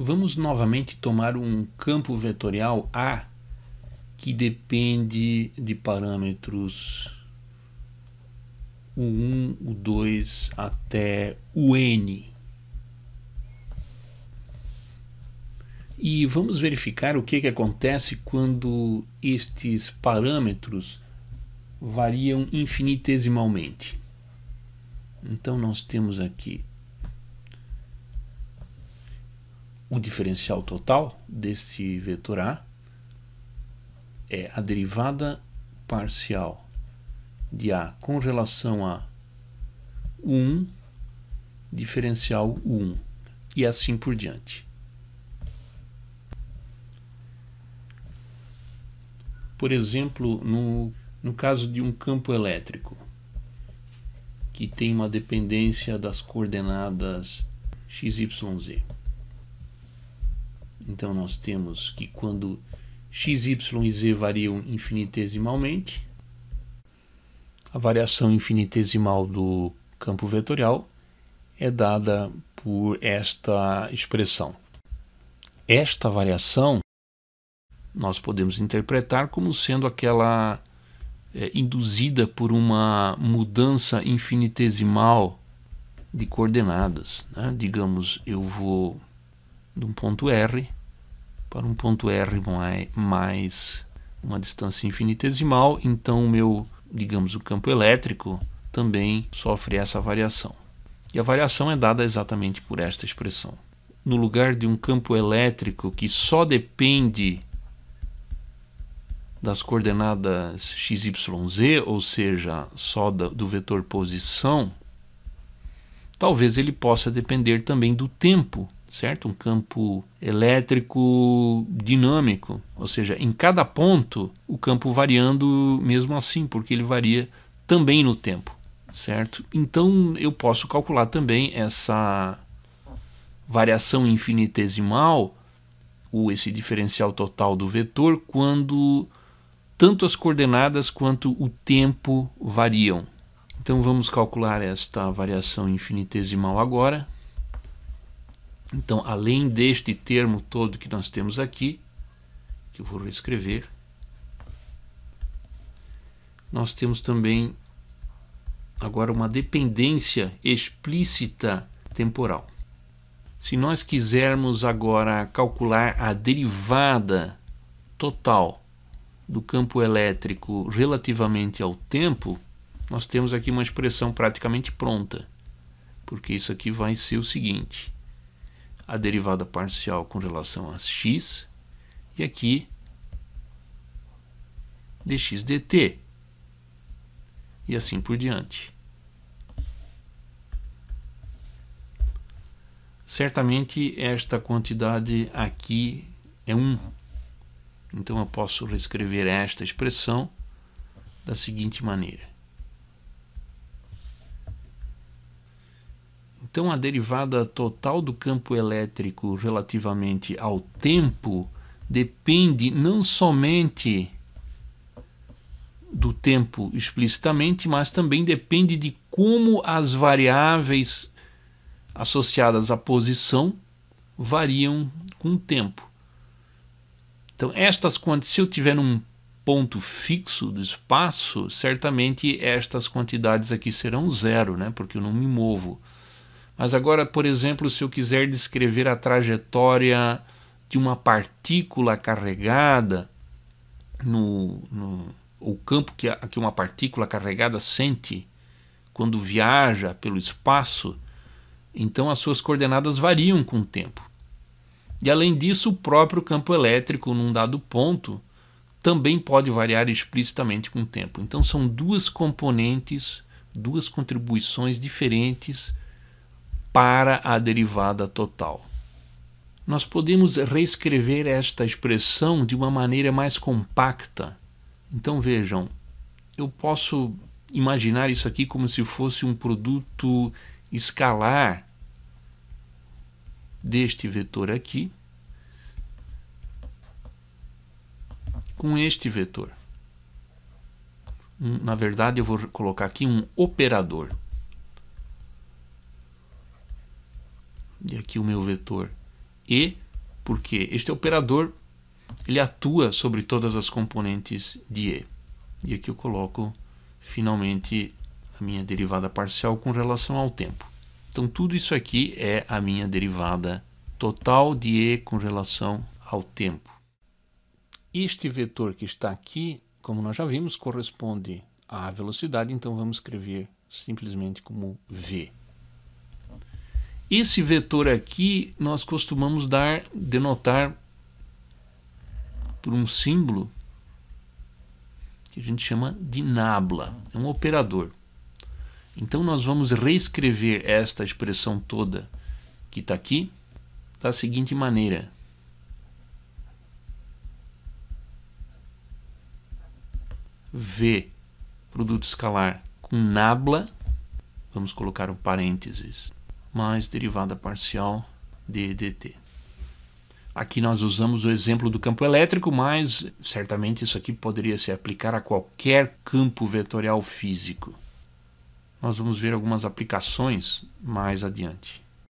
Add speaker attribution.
Speaker 1: Vamos novamente tomar um campo vetorial A que depende de parâmetros o 1, o 2 até o N. E vamos verificar o que, que acontece quando estes parâmetros variam infinitesimalmente. Então nós temos aqui O diferencial total desse vetor A é a derivada parcial de A com relação a 1 diferencial 1 e assim por diante. Por exemplo, no, no caso de um campo elétrico que tem uma dependência das coordenadas x, y, z. Então nós temos que quando x, y e z variam infinitesimalmente, a variação infinitesimal do campo vetorial é dada por esta expressão. Esta variação nós podemos interpretar como sendo aquela é, induzida por uma mudança infinitesimal de coordenadas. Né? Digamos, eu vou de um ponto R para um ponto R mais uma distância infinitesimal, então o meu, digamos, o campo elétrico também sofre essa variação. E a variação é dada exatamente por esta expressão. No lugar de um campo elétrico que só depende das coordenadas x, y, z, ou seja, só do vetor posição, talvez ele possa depender também do tempo certo? Um campo elétrico dinâmico, ou seja, em cada ponto o campo variando mesmo assim, porque ele varia também no tempo, certo? Então eu posso calcular também essa variação infinitesimal, ou esse diferencial total do vetor, quando tanto as coordenadas quanto o tempo variam. Então vamos calcular esta variação infinitesimal agora. Então, além deste termo todo que nós temos aqui, que eu vou reescrever, nós temos também agora uma dependência explícita temporal. Se nós quisermos agora calcular a derivada total do campo elétrico relativamente ao tempo, nós temos aqui uma expressão praticamente pronta, porque isso aqui vai ser o seguinte: a derivada parcial com relação a x, e aqui dx dt, e assim por diante. Certamente esta quantidade aqui é 1. Então eu posso reescrever esta expressão da seguinte maneira. Então, a derivada total do campo elétrico relativamente ao tempo depende não somente do tempo explicitamente, mas também depende de como as variáveis associadas à posição variam com o tempo. Então, estas se eu tiver um ponto fixo do espaço, certamente estas quantidades aqui serão zero, né? porque eu não me movo. Mas agora, por exemplo, se eu quiser descrever a trajetória de uma partícula carregada no, no o campo que, a, que uma partícula carregada sente quando viaja pelo espaço, então as suas coordenadas variam com o tempo. E além disso, o próprio campo elétrico num dado ponto também pode variar explicitamente com o tempo. Então são duas componentes, duas contribuições diferentes para a derivada total. Nós podemos reescrever esta expressão de uma maneira mais compacta. Então vejam, eu posso imaginar isso aqui como se fosse um produto escalar deste vetor aqui com este vetor. na verdade, eu vou colocar aqui um operador. e aqui o meu vetor E, porque este operador ele atua sobre todas as componentes de E. E aqui eu coloco finalmente a minha derivada parcial com relação ao tempo. Então tudo isso aqui é a minha derivada total de E com relação ao tempo. Este vetor que está aqui, como nós já vimos, corresponde à velocidade, então vamos escrever simplesmente como V. Esse vetor aqui nós costumamos dar, denotar por um símbolo que a gente chama de nabla, é um operador. Então nós vamos reescrever esta expressão toda que está aqui da seguinte maneira. V, produto escalar com nabla, vamos colocar um parênteses, mais derivada parcial de dt. Aqui nós usamos o exemplo do campo elétrico, mas certamente isso aqui poderia se aplicar a qualquer campo vetorial físico. Nós vamos ver algumas aplicações mais adiante.